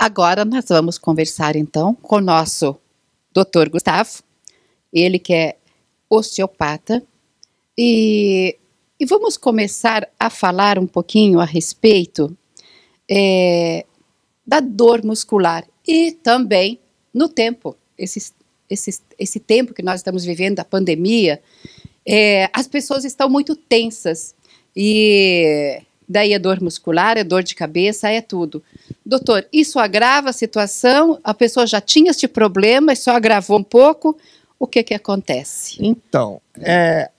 Agora nós vamos conversar então com o nosso Dr. Gustavo, ele que é osteopata, e, e vamos começar a falar um pouquinho a respeito é, da dor muscular e também no tempo, esse, esse, esse tempo que nós estamos vivendo, a pandemia, é, as pessoas estão muito tensas e Daí é dor muscular, é dor de cabeça, é tudo. Doutor, isso agrava a situação? A pessoa já tinha este problema e só agravou um pouco? O que que acontece? Então, é,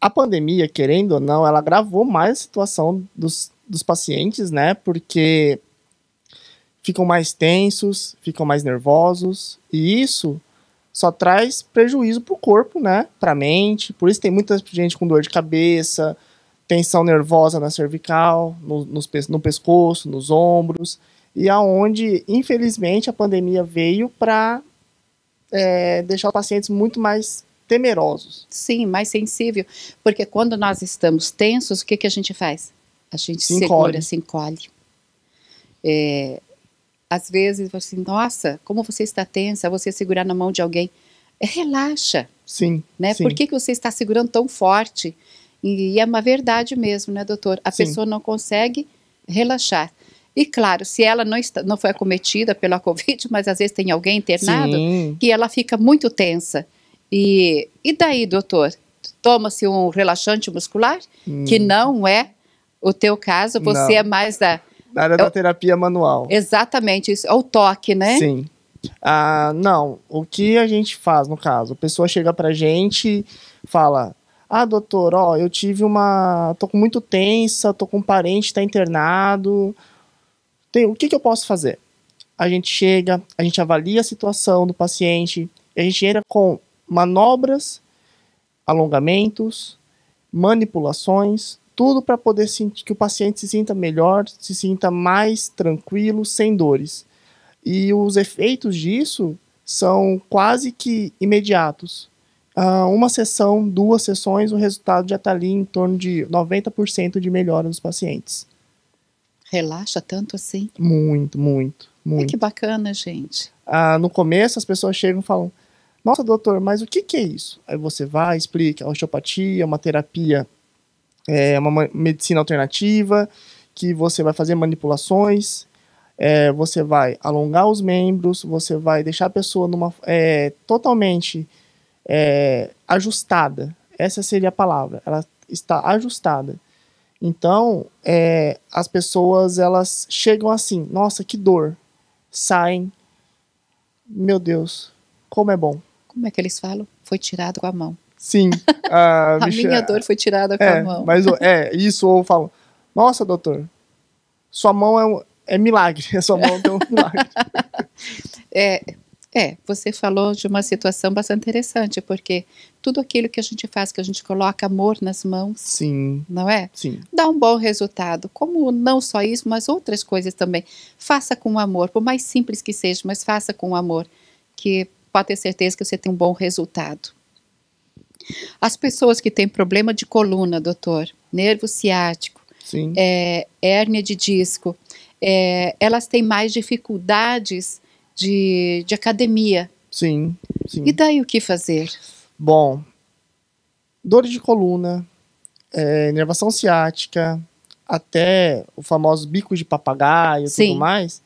a pandemia, querendo ou não, ela agravou mais a situação dos, dos pacientes, né? Porque ficam mais tensos, ficam mais nervosos, e isso só traz prejuízo para o corpo, né? Para a mente. Por isso tem muita gente com dor de cabeça, tensão nervosa na cervical, no, no, no pescoço, nos ombros, e aonde, infelizmente, a pandemia veio para é, deixar os pacientes muito mais temerosos. Sim, mais sensível, porque quando nós estamos tensos, o que, que a gente faz? A gente se segura, se encolhe. É, às vezes, você assim, nossa, como você está tensa, você segurar na mão de alguém, é, relaxa. Sim, né? sim. Por que, que você está segurando tão forte? E, é uma verdade mesmo, né, doutor? A Sim. pessoa não consegue relaxar. E claro, se ela não, está, não foi acometida pela Covid, mas às vezes tem alguém internado, Sim. que ela fica muito tensa. E, e daí, doutor? Toma-se um relaxante muscular, hum. que não é o teu caso, você não. é mais da. Da área da é terapia manual. Exatamente, isso. É o toque, né? Sim. Ah, não, o que a gente faz no caso? A pessoa chega pra gente, fala: ah, doutor, ó, eu tive uma. tô muito tensa, tô com um parente que tá internado. Tem, o que, que eu posso fazer? A gente chega, a gente avalia a situação do paciente, a gente entra com manobras, alongamentos, manipulações, tudo para poder que o paciente se sinta melhor, se sinta mais tranquilo, sem dores. E os efeitos disso são quase que imediatos. Ah, uma sessão, duas sessões, o resultado já está ali em torno de 90% de melhora nos pacientes. Relaxa tanto assim? Muito, muito, muito. É que bacana, gente. Ah, no começo, as pessoas chegam e falam: Nossa, doutor, mas o que, que é isso? Aí você vai, explica: a é osteopatia é uma terapia, é uma medicina alternativa, que você vai fazer manipulações, é, você vai alongar os membros, você vai deixar a pessoa numa, é, totalmente é, ajustada. Essa seria a palavra. Ela está ajustada. Então, é, as pessoas elas chegam assim, nossa, que dor. Saem, meu Deus, como é bom. Como é que eles falam? Foi tirado com a mão. Sim. Ah, a, a minha dor foi tirada com é, a mão. Mas é, isso, ou falam, nossa, doutor, sua mão é, é milagre. A sua mão deu um milagre. é, é, você falou de uma situação bastante interessante, porque tudo aquilo que a gente faz, que a gente coloca amor nas mãos, sim, não é? Sim. Dá um bom resultado. Como não só isso, mas outras coisas também. Faça com amor, por mais simples que seja, mas faça com amor, que pode ter certeza que você tem um bom resultado. As pessoas que têm problema de coluna, doutor, nervo ciático, sim. É, hérnia de disco, é, elas têm mais dificuldades de, de academia. Sim, sim. E daí o que fazer? Bom, dores de coluna, é, nervação ciática, até o famoso bico de papagaio e tudo mais.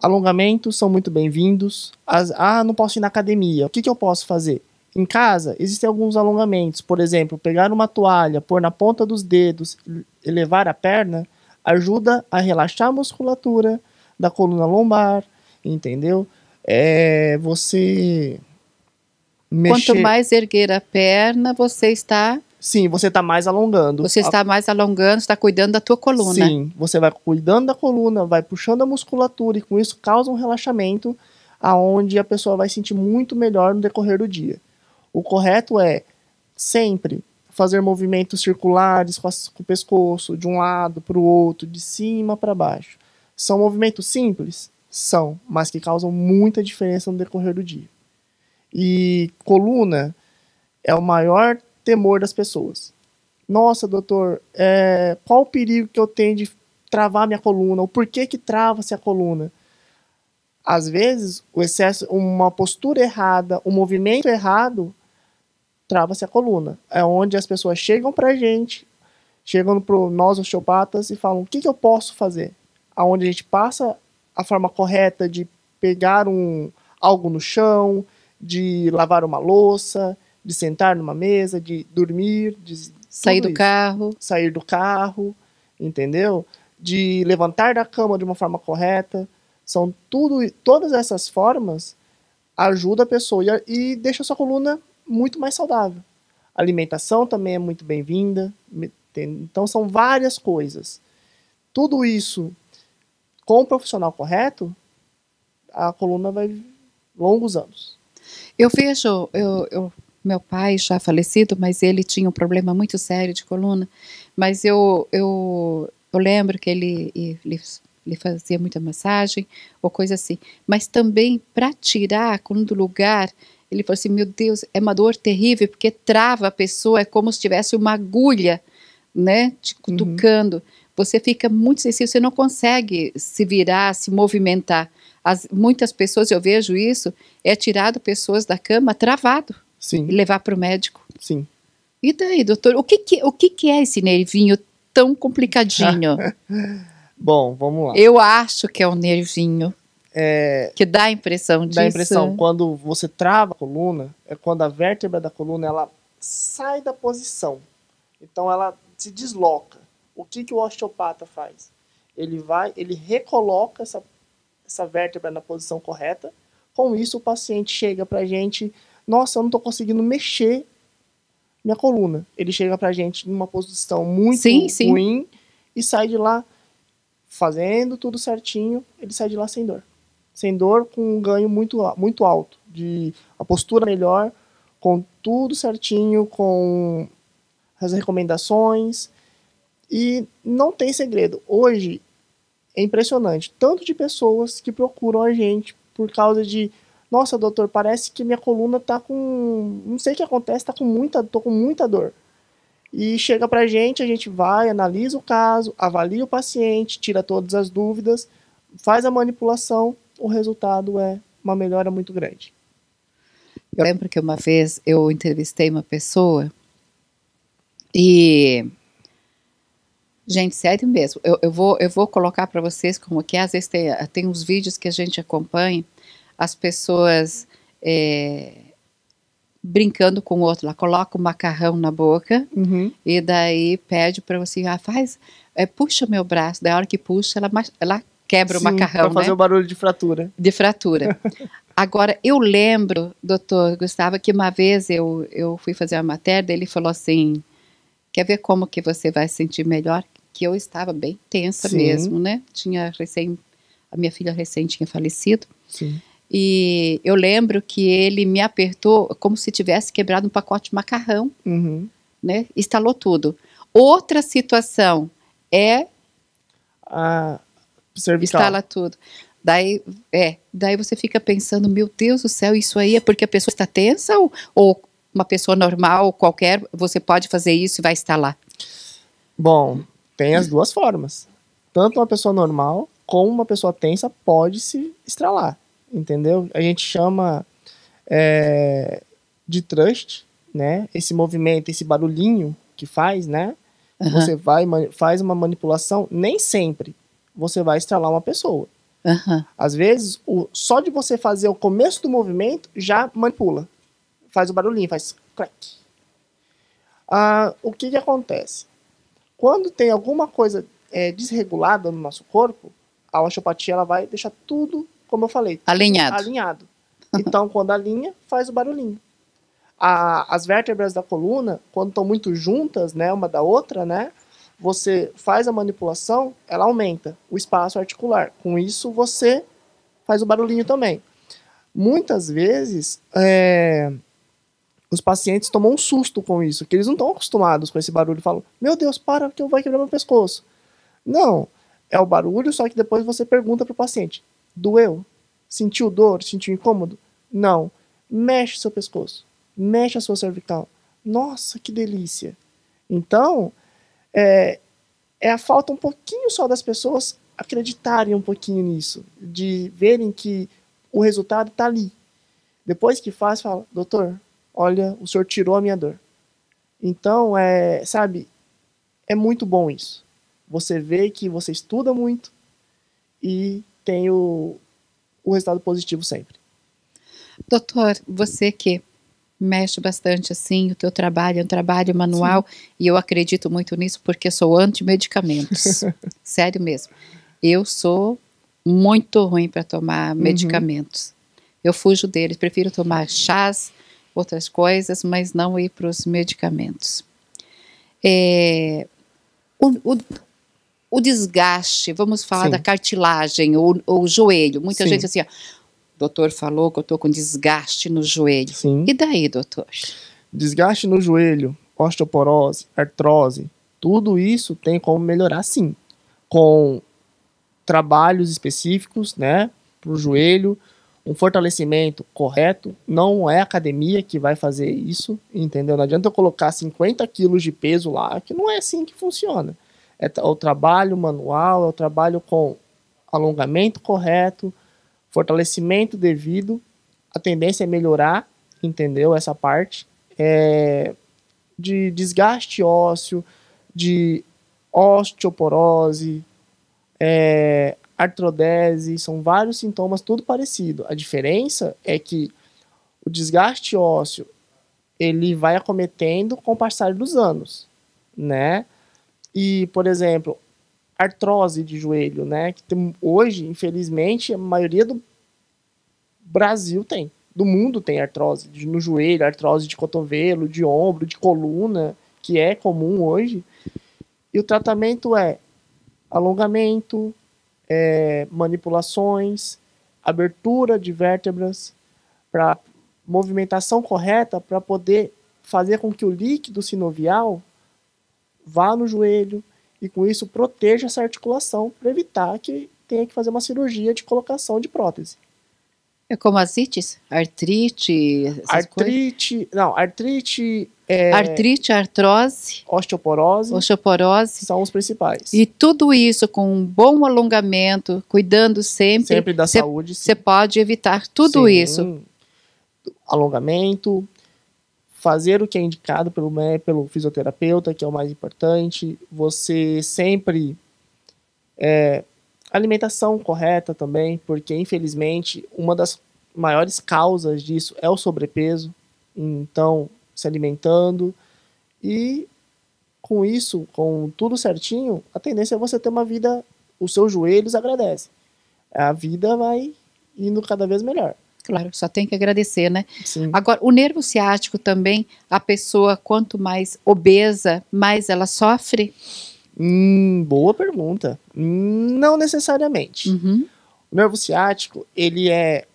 Alongamentos são muito bem-vindos. Ah, não posso ir na academia. O que, que eu posso fazer? Em casa, existem alguns alongamentos. Por exemplo, pegar uma toalha, pôr na ponta dos dedos, elevar a perna, ajuda a relaxar a musculatura da coluna lombar, entendeu? É você. Mexer... Quanto mais erguer a perna, você está. Sim, você está mais alongando. Você está mais alongando, está cuidando da tua coluna. Sim, você vai cuidando da coluna, vai puxando a musculatura e com isso causa um relaxamento aonde a pessoa vai sentir muito melhor no decorrer do dia. O correto é sempre fazer movimentos circulares com, o pescoço de um lado para o outro, de cima para baixo. São movimentos simples, são, mas que causam muita diferença no decorrer do dia. E coluna é o maior temor das pessoas. Nossa, doutor, é, qual o perigo que eu tenho de travar minha coluna? O porquê que trava-se a coluna? Às vezes, o excesso, uma postura errada, um movimento errado, trava-se a coluna. É onde as pessoas chegam para a gente, chegam para nós osteopatas e falam: o que, que eu posso fazer? Aonde a gente passa a forma correta de pegar um, algo no chão, de lavar uma louça, de sentar numa mesa, de dormir, de sair do isso. carro, sair do carro, entendeu? De levantar da cama de uma forma correta, são tudo, todas essas formas ajuda a pessoa e, e deixa a sua coluna muito mais saudável. A alimentação também é muito bem-vinda, então são várias coisas. Tudo isso com o profissional correto, a coluna vai longos anos. Eu vejo, eu, eu, meu pai já falecido, mas ele tinha um problema muito sério de coluna, mas eu, eu, eu lembro que ele, ele, ele fazia muita massagem ou coisa assim, mas também para tirar a coluna do lugar, ele falou assim, meu Deus, é uma dor terrível, porque trava a pessoa, é como se tivesse uma agulha, né, te uhum. cutucando. Uhum você fica muito sensível, você não consegue se virar, se movimentar. As, muitas pessoas, eu vejo isso, é tirado pessoas da cama travado Sim. e levar para o médico. Sim. E daí, doutor, o que, que, o que, que é esse nervinho tão complicadinho? Bom, vamos lá. Eu acho que é um nervinho. É, que dá a impressão disso. Dá a impressão. Quando você trava a coluna, é quando a vértebra da coluna ela sai da posição. Então ela se desloca. O que, que o osteopata faz? Ele vai, ele recoloca essa, essa vértebra na posição correta. Com isso, o paciente chega para a gente, nossa, eu não estou conseguindo mexer minha coluna. Ele chega para a gente numa posição muito sim, ruim sim. e sai de lá fazendo tudo certinho, ele sai de lá sem dor. Sem dor, com um ganho muito, muito alto, de a postura melhor, com tudo certinho, com as recomendações, e não tem segredo. Hoje é impressionante. Tanto de pessoas que procuram a gente por causa de. Nossa, doutor, parece que minha coluna tá com. Não sei o que acontece, tá com muita. tô com muita dor. E chega pra gente, a gente vai, analisa o caso, avalia o paciente, tira todas as dúvidas, faz a manipulação, o resultado é uma melhora muito grande. Eu lembro que uma vez eu entrevistei uma pessoa e Gente, sério mesmo. Eu, eu vou, eu vou colocar para vocês como que é. Às vezes tem, tem uns vídeos que a gente acompanha, as pessoas é, brincando com o outro. Ela coloca o macarrão na boca uhum. e daí pede para você, ah, faz, é, puxa meu braço. Da hora que puxa, ela, ela quebra Sim, o macarrão. Para fazer né? o barulho de fratura. De fratura. Agora, eu lembro, doutor Gustavo, que uma vez eu, eu fui fazer uma matéria, ele falou assim: quer ver como que você vai se sentir melhor? que eu estava bem tensa Sim. mesmo, né? Tinha recém a minha filha recém tinha falecido. Sim. E eu lembro que ele me apertou como se tivesse quebrado um pacote de macarrão, uhum. né? Estalou tudo. Outra situação é a cervical. Estala tudo. Daí, é, daí você fica pensando, meu Deus do céu, isso aí é porque a pessoa está tensa ou, ou uma pessoa normal, qualquer, você pode fazer isso e vai estar lá? Bom, tem as duas formas. Tanto uma pessoa normal como uma pessoa tensa pode se estralar, entendeu? A gente chama é, de trust, né? Esse movimento, esse barulhinho que faz, né? Uhum. Você vai faz uma manipulação, nem sempre você vai estralar uma pessoa. Uhum. Às vezes, o, só de você fazer o começo do movimento já manipula, faz o barulhinho, faz crack. Ah, o que que acontece? Quando tem alguma coisa é, desregulada no nosso corpo, a osteopatia ela vai deixar tudo, como eu falei, alinhado. alinhado. Então, quando alinha, faz o barulhinho. A, as vértebras da coluna, quando estão muito juntas, né, uma da outra, né, você faz a manipulação, ela aumenta o espaço articular. Com isso, você faz o barulhinho também. Muitas vezes, é, os pacientes tomam um susto com isso, que eles não estão acostumados com esse barulho. Falam, meu Deus, para, que eu vou quebrar meu pescoço. Não, é o barulho, só que depois você pergunta para o paciente, doeu? Sentiu dor? Sentiu incômodo? Não. Mexe seu pescoço. Mexe a sua cervical. Nossa, que delícia. Então, é, é a falta um pouquinho só das pessoas acreditarem um pouquinho nisso, de verem que o resultado está ali. Depois que faz, fala, doutor, olha, o Senhor tirou a minha dor. Então, é, sabe, é muito bom isso. Você vê que você estuda muito e tem o, o resultado positivo sempre. Doutor, você que mexe bastante assim, o teu trabalho é um trabalho manual Sim. e eu acredito muito nisso porque sou anti-medicamentos. Sério mesmo. Eu sou muito ruim para tomar uhum. medicamentos. Eu fujo deles, prefiro tomar chás, outras coisas, mas não ir para os medicamentos. É, o, o, o, desgaste, vamos falar Sim. da cartilagem ou, ou joelho. Muita Sim. gente assim, ó, doutor falou que eu estou com desgaste no joelho. Sim. E daí, doutor? Desgaste no joelho, osteoporose, artrose, tudo isso tem como melhorar sim, com trabalhos específicos, né, para o joelho, um fortalecimento correto. Não é academia que vai fazer isso, entendeu? Não adianta eu colocar 50 quilos de peso lá, que não é assim que funciona. É o trabalho manual, é o trabalho com alongamento correto, fortalecimento devido. A tendência é melhorar, entendeu? Essa parte é de desgaste ósseo, de osteoporose, é, artrodese, são vários sintomas, tudo parecido. A diferença é que o desgaste ósseo ele vai acometendo com o passar dos anos, né? E, por exemplo, artrose de joelho, né? Que tem, hoje, infelizmente, a maioria do Brasil tem, do mundo tem artrose de, no joelho, artrose de cotovelo, de ombro, de coluna, que é comum hoje. E o tratamento é alongamento, é, manipulações, abertura de vértebras, para movimentação correta para poder fazer com que o líquido sinovial vá no joelho e com isso proteja essa articulação para evitar que tenha que fazer uma cirurgia de colocação de prótese. É como asites? Artrite? Artrite, coisas? não, artrite é, Artrite, artrose, osteoporose, osteoporose são os principais. E tudo isso com um bom alongamento, cuidando sempre, sempre da cê, saúde. Você pode evitar tudo sim. isso. Alongamento, fazer o que é indicado pelo pelo fisioterapeuta, que é o mais importante. Você sempre é, alimentação correta também, porque infelizmente uma das maiores causas disso é o sobrepeso. Então, se alimentando. E com isso, com tudo certinho, a tendência é você ter uma vida, os seus joelhos agradecem. A vida vai indo cada vez melhor. Claro, só tem que agradecer, né? Sim. Agora, o nervo ciático também, a pessoa, quanto mais obesa, mais ela sofre? Hum, boa pergunta. Não necessariamente. Uhum. O nervo ciático, ele é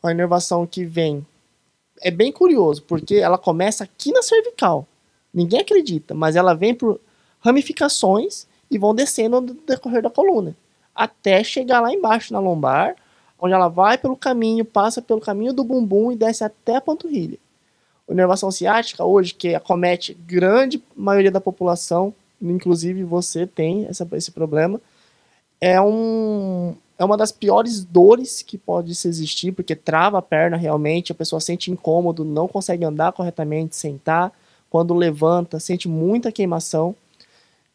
uma inervação que vem é bem curioso, porque ela começa aqui na cervical. Ninguém acredita, mas ela vem por ramificações e vão descendo no decorrer da coluna, até chegar lá embaixo na lombar, onde ela vai pelo caminho, passa pelo caminho do bumbum e desce até a panturrilha. A inervação ciática, hoje, que acomete grande maioria da população, inclusive você tem essa, esse problema, é um, é uma das piores dores que pode se existir, porque trava a perna realmente, a pessoa sente incômodo, não consegue andar corretamente, sentar, quando levanta, sente muita queimação.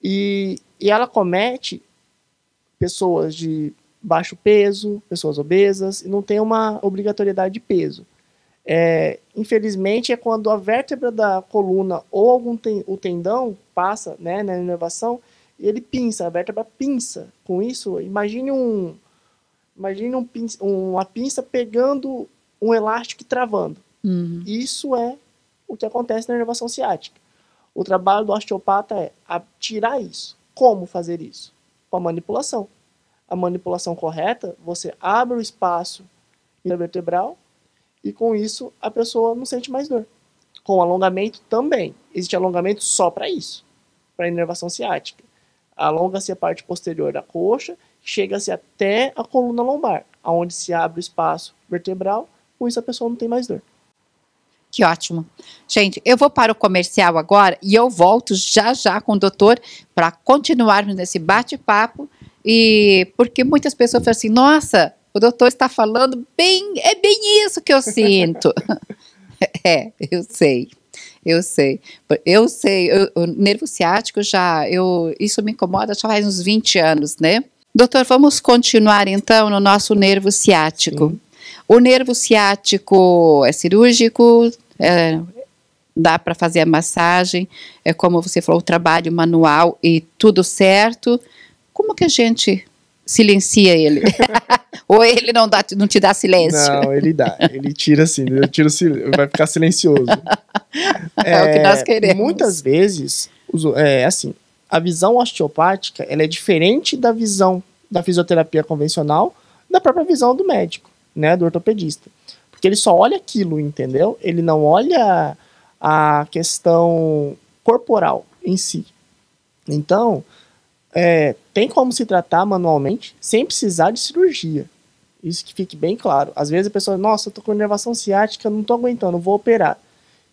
E, e ela comete pessoas de baixo peso, pessoas obesas, e não tem uma obrigatoriedade de peso. É, infelizmente, é quando a vértebra da coluna ou algum ten, o tendão passa né, na inervação, ele pinça, a vértebra pinça. Com isso, imagine um, Imagina um uma pinça pegando um elástico e travando. Uhum. Isso é o que acontece na inervação ciática. O trabalho do osteopata é tirar isso. Como fazer isso? Com a manipulação. A manipulação correta, você abre o espaço intervertebral e com isso a pessoa não sente mais dor. Com alongamento também. Existe alongamento só para isso, para inervação ciática. Alonga-se a parte posterior da coxa chega-se até a coluna lombar, aonde se abre o espaço vertebral, com isso a pessoa não tem mais dor. Que ótimo. Gente, eu vou para o comercial agora e eu volto já já com o doutor para continuarmos nesse bate-papo e porque muitas pessoas falam assim: "Nossa, o doutor está falando bem, é bem isso que eu sinto". é, eu sei. Eu sei, eu sei, eu, o nervo ciático já, eu, isso me incomoda já faz uns 20 anos, né? Doutor, vamos continuar então no nosso nervo ciático. Sim. O nervo ciático é cirúrgico, é, dá para fazer a massagem, é como você falou, o trabalho manual e tudo certo. Como que a gente silencia ele? Ou ele não, dá, não te dá silêncio? Não, ele dá. Ele tira assim, ele tira, vai ficar silencioso. É, é, o que nós é, queremos. Muitas vezes, é assim, a visão osteopática ela é diferente da visão da fisioterapia convencional, da própria visão do médico, né, do ortopedista. Porque ele só olha aquilo, entendeu? Ele não olha a questão corporal em si. Então, é, tem como se tratar manualmente sem precisar de cirurgia. Isso que fique bem claro. Às vezes a pessoa, nossa, eu tô com inervação ciática, não tô aguentando, vou operar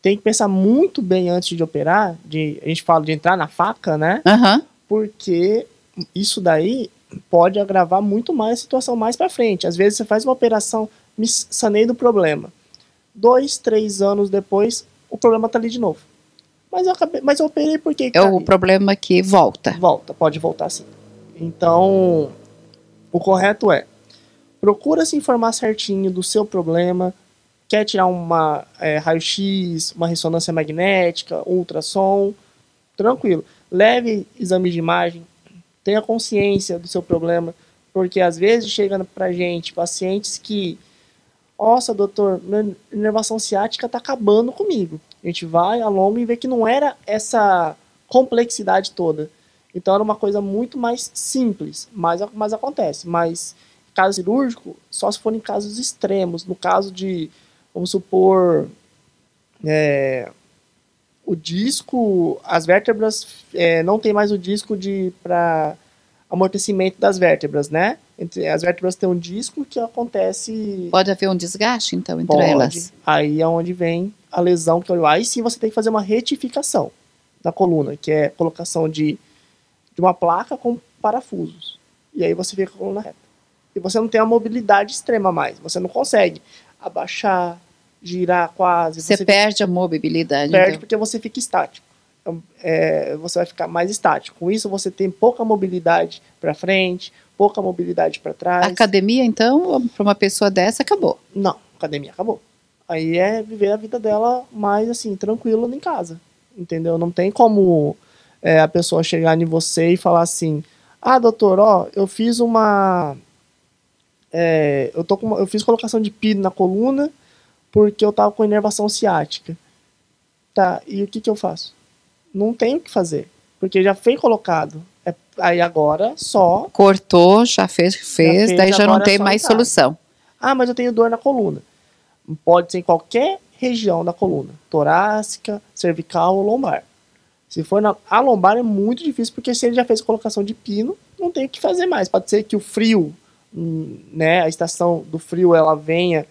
tem que pensar muito bem antes de operar, de, a gente fala de entrar na faca, né? Uhum. Porque isso daí pode agravar muito mais a situação mais para frente. Às vezes você faz uma operação, me sanei do problema. Dois, três anos depois, o problema tá ali de novo. Mas eu, acabei, mas eu operei porque. É o problema que volta. Volta, pode voltar sim. Então, o correto é procura se informar certinho do seu problema, quer tirar uma é, raio-x, uma ressonância magnética, ultrassom, tranquilo. Leve exame de imagem, tenha consciência do seu problema, porque às vezes chegando para gente pacientes que, nossa, doutor, minha inervação ciática está acabando comigo. A gente vai, alonga e vê que não era essa complexidade toda. Então era uma coisa muito mais simples, mas, mas acontece. Mas caso cirúrgico, só se for em casos extremos, no caso de vamos supor, é, o disco, as vértebras, é, não tem mais o disco de para amortecimento das vértebras, né? Entre, as vértebras têm um disco que acontece. Pode haver um desgaste, então, entre pode, elas. Aí é onde vem a lesão que lá. sim, você tem que fazer uma retificação da coluna, que é colocação de, de uma placa com parafusos. E aí você fica com a coluna reta. E você não tem a mobilidade extrema mais. Você não consegue abaixar, girar quase. Você, você perde fica, a mobilidade. Perde então. porque você fica estático. Então, é, você vai ficar mais estático. Com isso, você tem pouca mobilidade para frente, pouca mobilidade para trás. Academia, então, para uma pessoa dessa, acabou? Não, academia acabou. Aí é viver a vida dela mais assim, tranquila em casa. Entendeu? Não tem como é, a pessoa chegar em você e falar assim: ah, doutor, ó, eu fiz uma. É, eu, tô com uma, eu fiz colocação de pino na coluna porque eu tava com inervação ciática. Tá, e o que que eu faço? Não tem o que fazer, porque já foi colocado. É, aí agora só. Cortou, já fez, fez, já fez daí já não tem é mais tá. solução. Ah, mas eu tenho dor na coluna. Pode ser em qualquer região da coluna: torácica, cervical ou lombar. Se for na, a lombar é muito difícil, porque se ele já fez colocação de pino, não tem o que fazer mais. Pode ser que o frio, hum, né, a estação do frio ela venha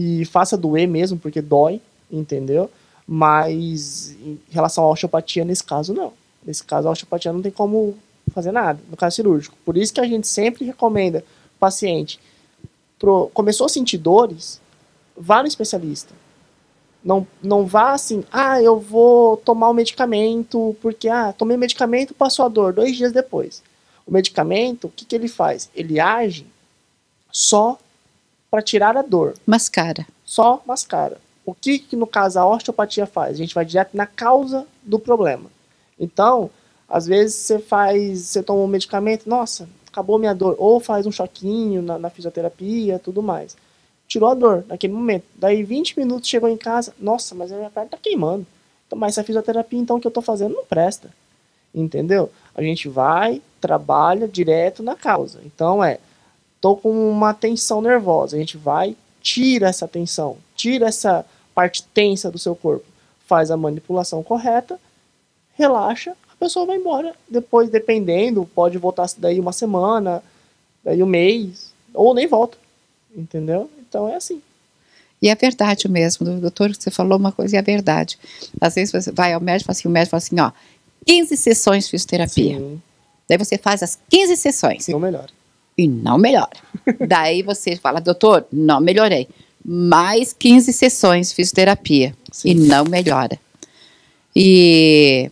e faça doer mesmo, porque dói, entendeu? Mas em relação à osteopatia, nesse caso, não. Nesse caso, a osteopatia não tem como fazer nada, no caso cirúrgico. Por isso que a gente sempre recomenda paciente, pro, começou a sentir dores, vá no especialista. Não, não vá assim, ah, eu vou tomar o um medicamento, porque, ah, tomei o medicamento, passou a dor, dois dias depois. O medicamento, o que, que ele faz? Ele age só para tirar a dor. Mascara. Só mascara. O que, que, no caso, a osteopatia faz? A gente vai direto na causa do problema. Então, às vezes você faz, você toma um medicamento, nossa, acabou minha dor. Ou faz um choquinho na, na fisioterapia, tudo mais. Tirou a dor naquele momento. Daí 20 minutos chegou em casa, nossa, mas a minha perna tá queimando. Então, mas essa fisioterapia então que eu tô fazendo não presta. Entendeu? A gente vai, trabalha direto na causa. Então é tô com uma tensão nervosa. A gente vai, tira essa tensão, tira essa parte tensa do seu corpo, faz a manipulação correta, relaxa, a pessoa vai embora. Depois, dependendo, pode voltar daí uma semana, daí um mês, ou nem volta. Entendeu? Então é assim. E é verdade mesmo, doutor, você falou uma coisa e é verdade. Às vezes você vai ao médico assim, o médico fala assim, ó, 15 sessões de fisioterapia. Sim. Daí você faz as 15 sessões. ou melhor e não melhora. Daí você fala, doutor, não melhorei. Mais 15 sessões de fisioterapia Sim. e não melhora. E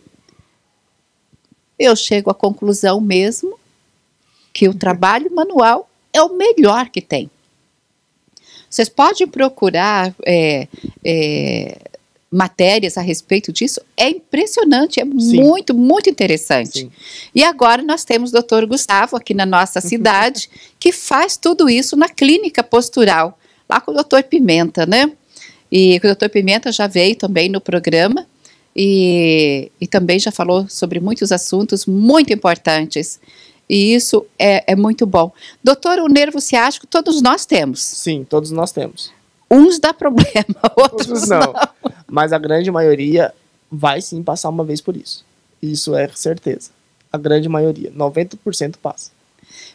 eu chego à conclusão mesmo que o trabalho manual é o melhor que tem. Vocês podem procurar é, é, matérias a respeito disso, é impressionante, é Sim. muito, muito interessante. Sim. E agora nós temos o doutor Gustavo aqui na nossa cidade, que faz tudo isso na clínica postural, lá com o doutor Pimenta, né? E o doutor Pimenta já veio também no programa e, e também já falou sobre muitos assuntos muito importantes. E isso é, é muito bom. Doutor, o nervo ciático todos nós temos. Sim, todos nós temos. Uns dá problema, outros não. não. Mas a grande maioria vai sim passar uma vez por isso. Isso é certeza. A grande maioria, 90% passa.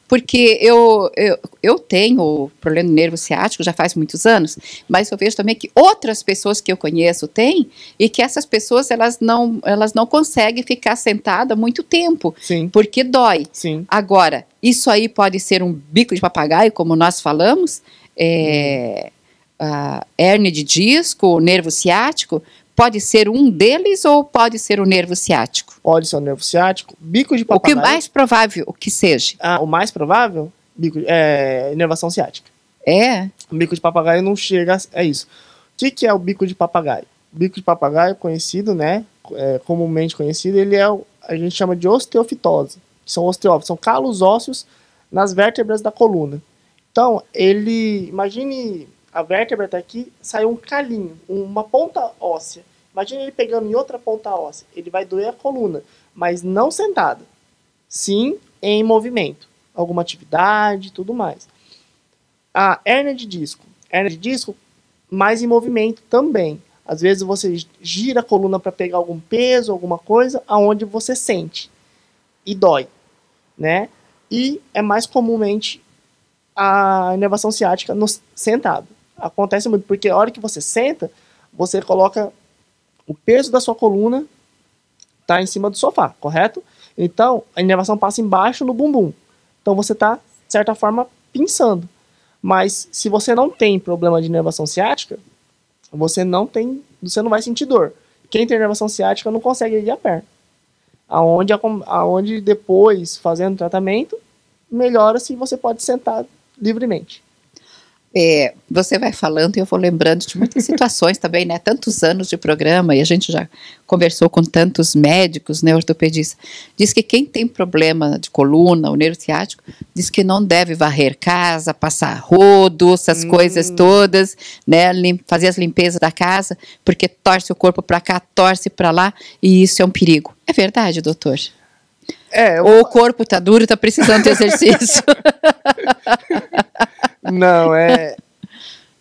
Porque eu, eu, eu tenho problema de nervo ciático já faz muitos anos, mas eu vejo também que outras pessoas que eu conheço têm e que essas pessoas elas não, elas não conseguem ficar sentada muito tempo, Sim. porque dói. Sim. Agora, isso aí pode ser um bico de papagaio, como nós falamos, é, hum hernia hérnia de disco, nervo ciático, pode ser um deles ou pode ser o nervo ciático? Pode ser o nervo ciático, bico de papagaio. O que mais provável que seja? Ah, o mais provável? Bico, é, inervação ciática. É? O bico de papagaio não chega, a, é isso. O que, que é o bico de papagaio? O bico de papagaio, conhecido, né, é, comumente conhecido, ele é, o, a gente chama de osteofitose, são osteófitos, são calos ósseos nas vértebras da coluna. Então, ele, imagine a vértebra está aqui, saiu um calinho, uma ponta óssea. Imagina ele pegando em outra ponta óssea. Ele vai doer a coluna, mas não sentado. Sim, em movimento. Alguma atividade tudo mais. A hernia de disco. Hernia de disco, mais em movimento também. Às vezes você gira a coluna para pegar algum peso, alguma coisa, aonde você sente e dói, né? E é mais comumente a inervação ciática no, sentado acontece muito, porque a hora que você senta, você coloca o peso da sua coluna tá em cima do sofá, correto? Então, a inervação passa embaixo no bumbum. Então você está, de certa forma, pinçando. Mas se você não tem problema de inervação ciática, você não tem, você não vai sentir dor. Quem tem inervação ciática não consegue ir a perna. Aonde, aonde depois, fazendo tratamento, melhora-se você pode sentar livremente. É, você vai falando e eu vou lembrando de muitas situações também, né? Tantos anos de programa e a gente já conversou com tantos médicos, né? Ortopedistas. Diz que quem tem problema de coluna o nervo ciático, diz que não deve varrer casa, passar rodo, essas hum. coisas todas, né? Lim fazer as limpezas da casa, porque torce o corpo para cá, torce para lá e isso é um perigo. É verdade, doutor? É, eu... Ou o corpo tá duro e tá precisando de exercício. Não, é.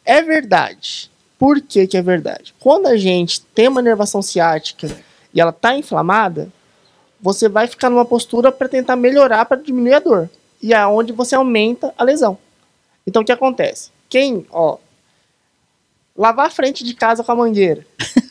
É verdade. Por que, que é verdade? Quando a gente tem uma nervação ciática e ela está inflamada, você vai ficar numa postura para tentar melhorar, para diminuir a dor. E é onde você aumenta a lesão. Então, o que acontece? Quem, ó, lavar a frente de casa com a mangueira.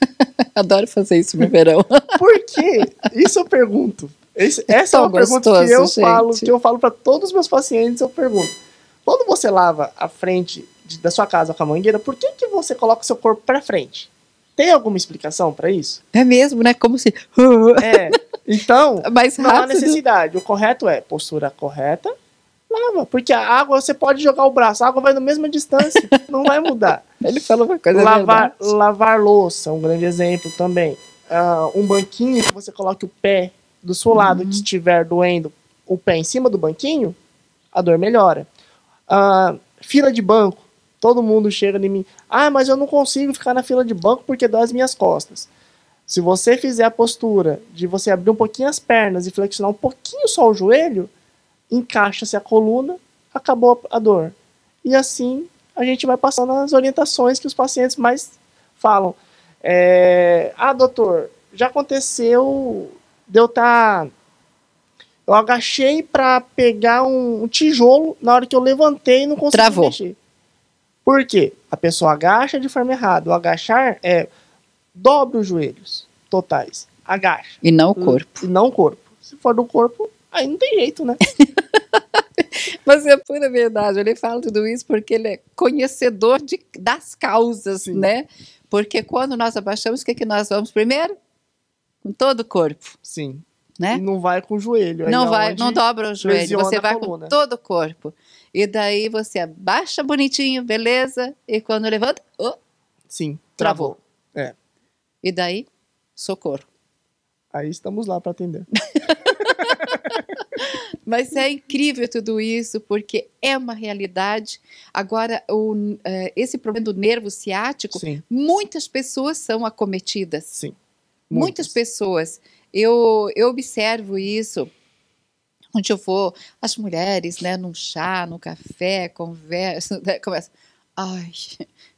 Adoro fazer isso no verão. Por quê? Isso eu pergunto. Esse, essa é, é uma gostoso, pergunta que eu gente. falo, que eu falo para todos os meus pacientes, eu pergunto quando você lava a frente de, da sua casa com a mangueira, por que, que você coloca o seu corpo para frente? Tem alguma explicação para isso? É mesmo, né? Como se. é. Então, rápido. não há necessidade. O correto é postura correta, lava. Porque a água, você pode jogar o braço, a água vai na mesma distância, não vai mudar. Ele falou uma coisa é lavar, lavar louça, um grande exemplo também. Uh, um banquinho que você coloque o pé do seu lado, uhum. que estiver doendo o pé em cima do banquinho, a dor melhora. Ah, fila de banco. Todo mundo chega em mim. Ah, mas eu não consigo ficar na fila de banco porque dói as minhas costas. Se você fizer a postura de você abrir um pouquinho as pernas e flexionar um pouquinho só o joelho, encaixa-se a coluna, acabou a dor. E assim a gente vai passando as orientações que os pacientes mais falam. É, ah, doutor, já aconteceu de eu estar tá eu agachei para pegar um, um, tijolo, na hora que eu levantei não consegui Travou. mexer. Por quê? A pessoa agacha de forma errada. O agachar é dobre os joelhos totais. Agacha. E não o hum, corpo. E não o corpo. Se for do corpo, aí não tem jeito, né? Mas é pura verdade. Ele fala tudo isso porque ele é conhecedor de, das causas, Sim. né? Porque quando nós abaixamos, o que, é que nós vamos primeiro? Com todo o corpo. Sim né? E não vai com o joelho. Não é vai, não dobra o joelho, você vai com todo o corpo. E daí você abaixa bonitinho, beleza? E quando levanta, oh, sim, travou. travou. É. E daí, socorro. Aí estamos lá para atender. Mas é incrível tudo isso, porque é uma realidade. Agora, o, é, esse problema do nervo ciático, Sim. muitas pessoas são acometidas. Sim. Muitas, muitas pessoas. Eu, eu observo isso onde eu vou, as mulheres, né, num chá, no café, conversa, né, começa, ai,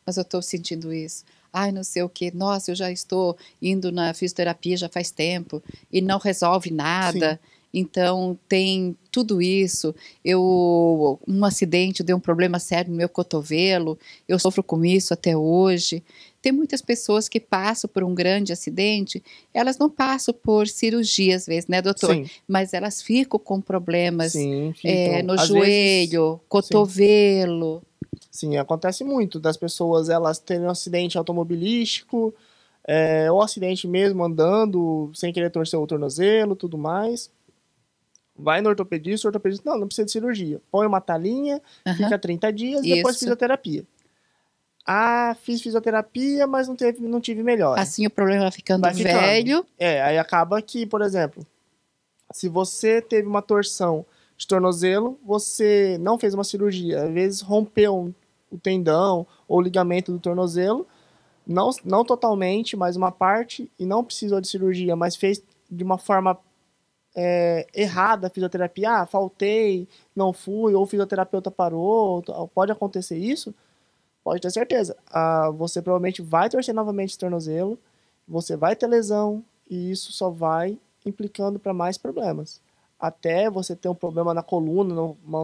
mas eu estou sentindo isso, ai, não sei o que, nossa, eu já estou indo na fisioterapia já faz tempo e não resolve nada. Sim. Então tem tudo isso. Eu um acidente, deu um problema sério no meu cotovelo, eu sofro com isso até hoje. Tem muitas pessoas que passam por um grande acidente, elas não passam por cirurgia às vezes, né, doutor? Sim. Mas elas ficam com problemas sim, sim, é, então, no joelho, vezes, cotovelo. Sim. acontece muito das pessoas elas terem um acidente automobilístico, é, ou acidente mesmo andando, sem querer torcer o tornozelo, tudo mais. Vai no ortopedista, o ortopedista, não, não precisa de cirurgia. Põe uma talinha, uhum. fica 30 dias, Isso. depois fisioterapia. Ah, fiz fisioterapia, mas não, teve, não tive melhora. Assim o problema vai ficando vai velho. É, aí acaba que, por exemplo, se você teve uma torção de tornozelo, você não fez uma cirurgia, às vezes rompeu o tendão ou o ligamento do tornozelo, não, não totalmente, mas uma parte, e não precisou de cirurgia, mas fez de uma forma é, errada a fisioterapia, ah, faltei, não fui, ou o fisioterapeuta parou, pode acontecer isso, pode ter certeza. Ah, você provavelmente vai torcer novamente o tornozelo, você vai ter lesão, e isso só vai implicando para mais problemas. Até você ter um problema na coluna, uma,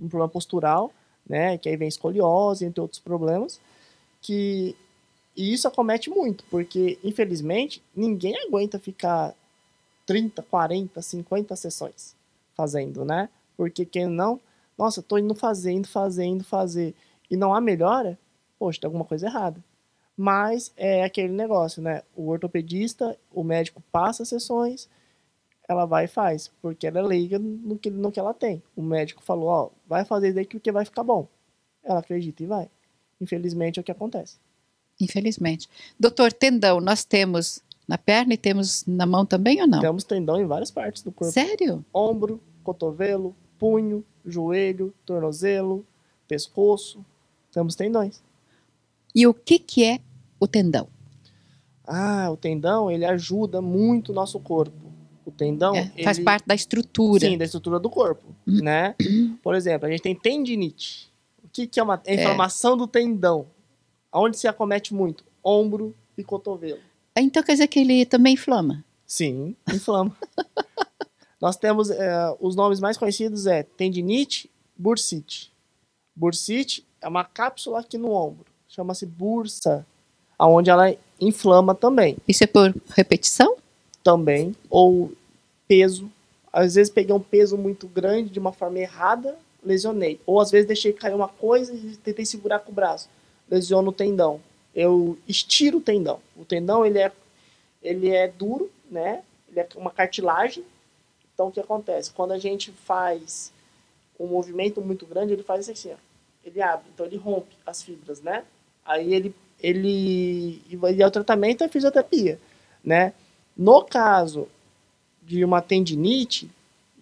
um problema postural, né, que aí vem escoliose, entre outros problemas, que e isso acomete muito, porque infelizmente ninguém aguenta ficar 30, 40, 50 sessões fazendo, né? Porque quem não, nossa, tô indo fazendo, fazendo, fazer e não há melhora, poxa, tem alguma coisa errada. Mas é aquele negócio, né? O ortopedista, o médico passa sessões, ela vai e faz, porque ela é leiga no que, no que ela tem. O médico falou, ó, vai fazer daí que vai ficar bom. Ela acredita e vai. Infelizmente é o que acontece. Infelizmente. Doutor Tendão, nós temos na perna e temos na mão também ou não? Temos tendão em várias partes do corpo. Sério? Ombro, cotovelo, punho, joelho, tornozelo, pescoço. Temos tendões. E o que, que é o tendão? Ah, o tendão ele ajuda muito o nosso corpo. O tendão é, faz ele... parte da estrutura. Sim, da estrutura do corpo, hum. né? Hum. Por exemplo, a gente tem tendinite. O que, que é uma é. inflamação é. do tendão? Onde se acomete muito? Ombro e cotovelo. Então quer dizer que ele também inflama? Sim, inflama. Nós temos é, os nomes mais conhecidos é tendinite, bursite. Bursite é uma cápsula aqui no ombro, chama-se bursa, aonde ela inflama também. Isso é por repetição? Também, ou peso. Às vezes peguei um peso muito grande de uma forma errada, lesionei. Ou às vezes deixei cair uma coisa e tentei segurar com o braço, lesiono o tendão eu estiro o tendão. O tendão ele é, ele é duro, né? Ele é uma cartilagem. Então o que acontece? Quando a gente faz um movimento muito grande, ele faz assim, ó. ele abre, então ele rompe as fibras, né? Aí ele ele e o tratamento é fisioterapia, né? No caso de uma tendinite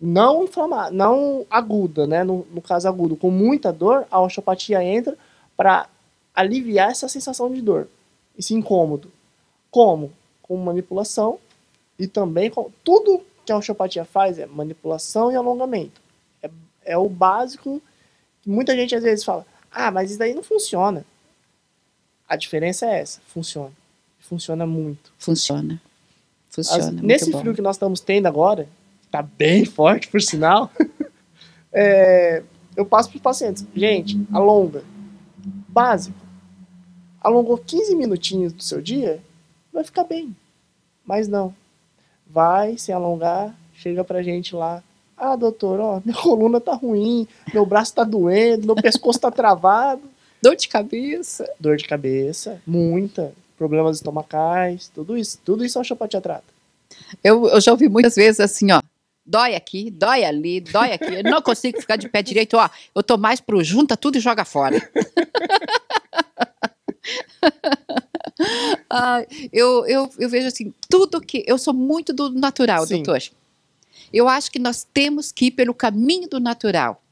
não inflamada, não aguda, né? No, no caso agudo, com muita dor, a osteopatia entra para aliviar essa sensação de dor, esse incômodo. Como? Com manipulação e também com. Tudo que a osteopatia faz é manipulação e alongamento. É, é o básico que muita gente às vezes fala: ah, mas isso daí não funciona. A diferença é essa: funciona. Funciona muito. Funciona. Funciona. As, nesse frio que nós estamos tendo agora, tá bem forte, por sinal. é, eu passo para os pacientes: gente, alonga. Básico alongou 15 minutinhos do seu dia, vai ficar bem. Mas não. Vai se alongar, chega pra gente lá. Ah, doutor, ó, minha coluna tá ruim, meu braço tá doendo, meu pescoço tá travado. Dor de cabeça. Dor de cabeça, muita. Problemas estomacais, tudo isso. Tudo isso a osteopatia trata. Eu, eu já ouvi muitas vezes assim, ó. Dói aqui, dói ali, dói aqui. Eu não consigo ficar de pé direito, ó. Eu tô mais pro junta tudo e joga fora. ah, eu, eu, eu vejo assim, tudo que. Eu sou muito do natural, Sim. doutor. Eu acho que nós temos que ir pelo caminho do natural.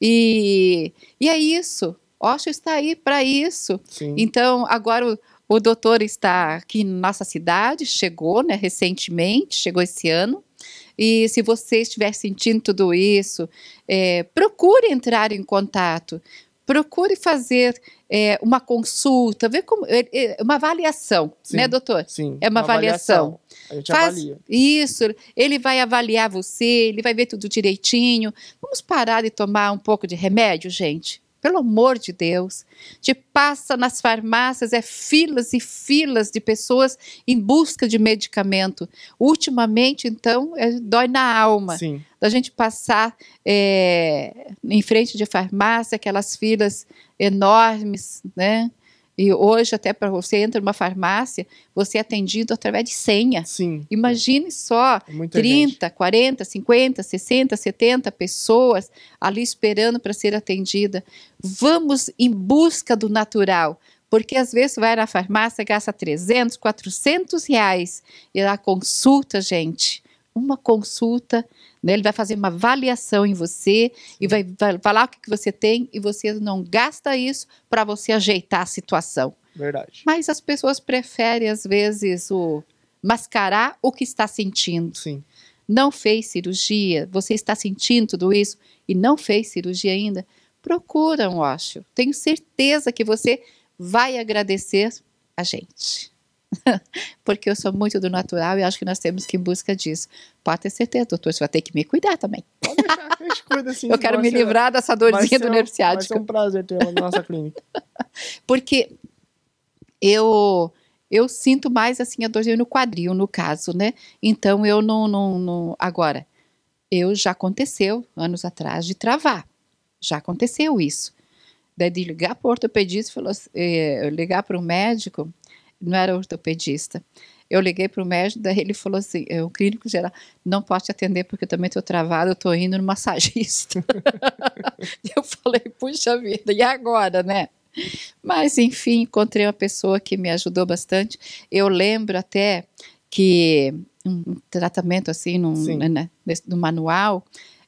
E, e é isso. Osho está aí para isso. Sim. Então, agora o, o doutor está aqui na nossa cidade, chegou né, recentemente, chegou esse ano. E se você estiver sentindo tudo isso, é, procure entrar em contato, procure fazer é, uma consulta, ver como é, é, uma avaliação, sim, né, doutor? Sim. É uma, uma avaliação. avaliação. A gente Faz avalia. Isso, ele vai avaliar você, ele vai ver tudo direitinho. Vamos parar de tomar um pouco de remédio, gente? Pelo amor de Deus, te passa nas farmácias, é filas e filas de pessoas em busca de medicamento. Ultimamente, então, é, dói na alma. Sim da gente passar é, em frente de farmácia, aquelas filas enormes, né? E hoje, até para você entra numa farmácia, você é atendido através de senha. Sim. Imagine só é Muita 30, gente. 40, 50, 60, 70 pessoas ali esperando para ser atendida. Vamos em busca do natural. Porque às vezes vai na farmácia, gasta 300, 400 reais. E a consulta, gente, uma consulta, né? ele vai fazer uma avaliação em você e vai, vai falar o que, que você tem e você não gasta isso para você ajeitar a situação. Verdade. Mas as pessoas preferem, às vezes, o mascarar o que está sentindo. Sim. Não fez cirurgia, você está sentindo tudo isso e não fez cirurgia ainda. Procura um ócio. Tenho certeza que você vai agradecer a gente. porque eu sou muito do natural e acho que nós temos que ir em busca disso. Pode ter certeza, doutor, você vai ter que me cuidar também. Pode deixar, eu, cuido, assim, eu quero me livrar dessa dorzinha do nervo ciático. Vai ser um prazer ter ela na nossa clínica. porque eu eu sinto mais assim a dorzinha no quadril, no caso, né? Então eu não, não, não agora eu já aconteceu anos atrás de travar. Já aconteceu isso. de ligar para o ortopedista, falou, eh, ligar para o médico, não era ortopedista. Eu liguei para o médico, daí ele falou assim: é, o clínico geral não pode te atender porque eu também estou travado, estou indo no massagista. eu falei: puxa vida, e agora, né? Mas enfim, encontrei uma pessoa que me ajudou bastante. Eu lembro até que um tratamento assim, num, né, né no manual,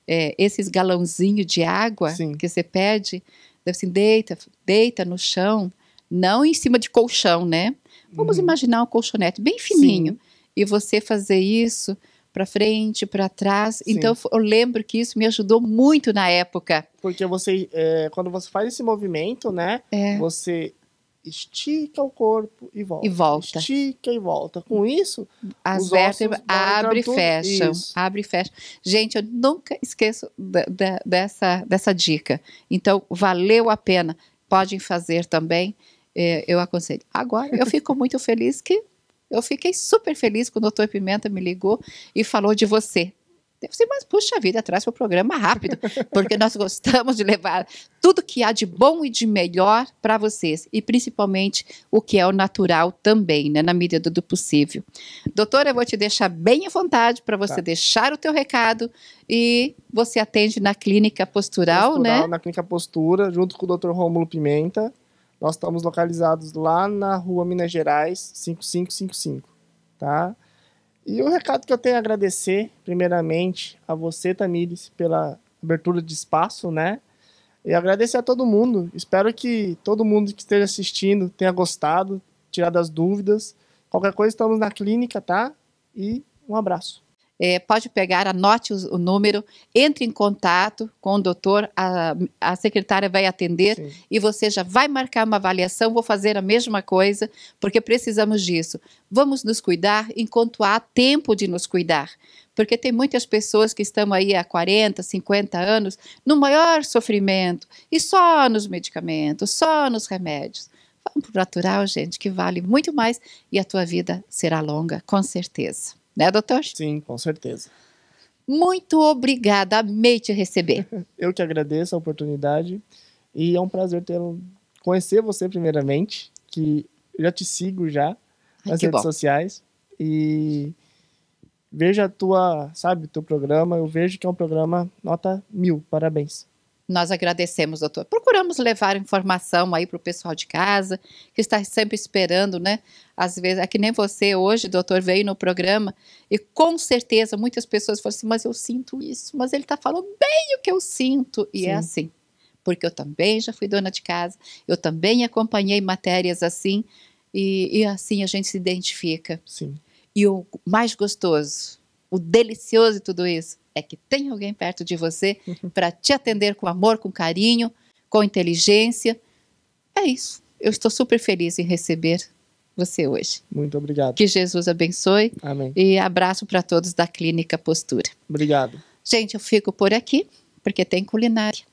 é, esses galãozinhos de água Sim. que você pede, assim, deita, deita no chão, não em cima de colchão, né? Vamos uhum. imaginar um colchonete bem fininho Sim. e você fazer isso para frente, para trás. Sim. Então eu lembro que isso me ajudou muito na época. Porque você, é, quando você faz esse movimento, né? É. Você estica o corpo e volta. E volta. Estica e volta. Com isso, as vértebras abre e fecham. Isso. Abre e fecha. Gente, eu nunca esqueço da, da, dessa, dessa dica. Então, valeu a pena. Podem fazer também é, eu aconselho. Agora, eu fico muito feliz que eu fiquei super feliz quando o doutor Pimenta me ligou e falou de você. Eu falei, mas puxa vida, traz para o programa rápido, porque nós gostamos de levar tudo que há de bom e de melhor para vocês, e principalmente o que é o natural também, né, na medida do possível. Doutora, eu vou te deixar bem à vontade para você tá. deixar o teu recado, e você atende na Clínica Postural, Postural né? Na Clínica Postura, junto com o Dr. Rômulo Pimenta, nós estamos localizados lá na rua Minas Gerais, 5555, tá? E o recado que eu tenho a agradecer, primeiramente, a você, Tamires, pela abertura de espaço, né? E agradecer a todo mundo. Espero que todo mundo que esteja assistindo tenha gostado, tirado as dúvidas. Qualquer coisa, estamos na clínica, tá? E um abraço é, pode pegar, anote o, o, número, entre em contato com o doutor, a, a secretária vai atender Sim. e você já vai marcar uma avaliação. Vou fazer a mesma coisa, porque precisamos disso. Vamos nos cuidar enquanto há tempo de nos cuidar. Porque tem muitas pessoas que estão aí há 40, 50 anos no maior sofrimento e só nos medicamentos, só nos remédios. Vamos para o natural, gente, que vale muito mais e a tua vida será longa, com certeza. Né, doutor? Sim, com certeza. Muito obrigada, amei te receber. Eu que agradeço a oportunidade e é um prazer ter conhecer você primeiramente, que já te sigo já nas Ai, redes bom. sociais e vejo a tua, sabe, teu programa, eu vejo que é um programa nota mil, parabéns. Nós agradecemos, doutor. Procuramos levar informação aí para o pessoal de casa, que está sempre esperando, né? Às vezes, é que nem você hoje, doutor, veio no programa e com certeza muitas pessoas falam assim: mas eu sinto isso, mas ele está falando bem o que eu sinto. E é Sim. é assim, porque eu também já fui dona de casa, eu também acompanhei matérias assim e, e assim a gente se identifica. Sim. E o mais gostoso, o delicioso de tudo isso é que tem alguém perto de você para te atender com amor, com carinho, com inteligência. É isso. Eu estou super feliz em receber você hoje. Muito obrigado. Que Jesus abençoe. Amém. E abraço para todos da Clínica Postura. Obrigado. Gente, eu fico por aqui porque tem culinária.